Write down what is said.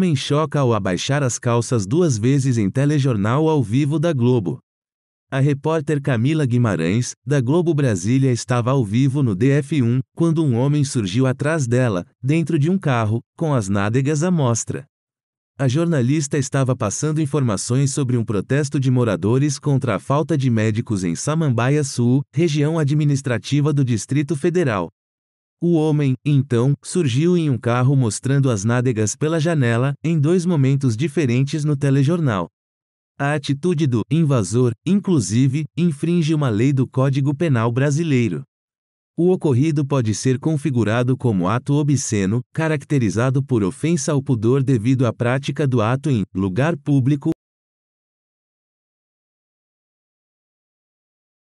homem choca ao abaixar as calças duas vezes em telejornal ao vivo da Globo. A repórter Camila Guimarães, da Globo Brasília, estava ao vivo no DF1 quando um homem surgiu atrás dela, dentro de um carro, com as nádegas à mostra. A jornalista estava passando informações sobre um protesto de moradores contra a falta de médicos em Samambaia Sul, região administrativa do Distrito Federal, o homem, então, surgiu em um carro mostrando as nádegas pela janela, em dois momentos diferentes no telejornal. A atitude do invasor, inclusive, infringe uma lei do Código Penal brasileiro. O ocorrido pode ser configurado como ato obsceno, caracterizado por ofensa ao pudor devido à prática do ato em lugar público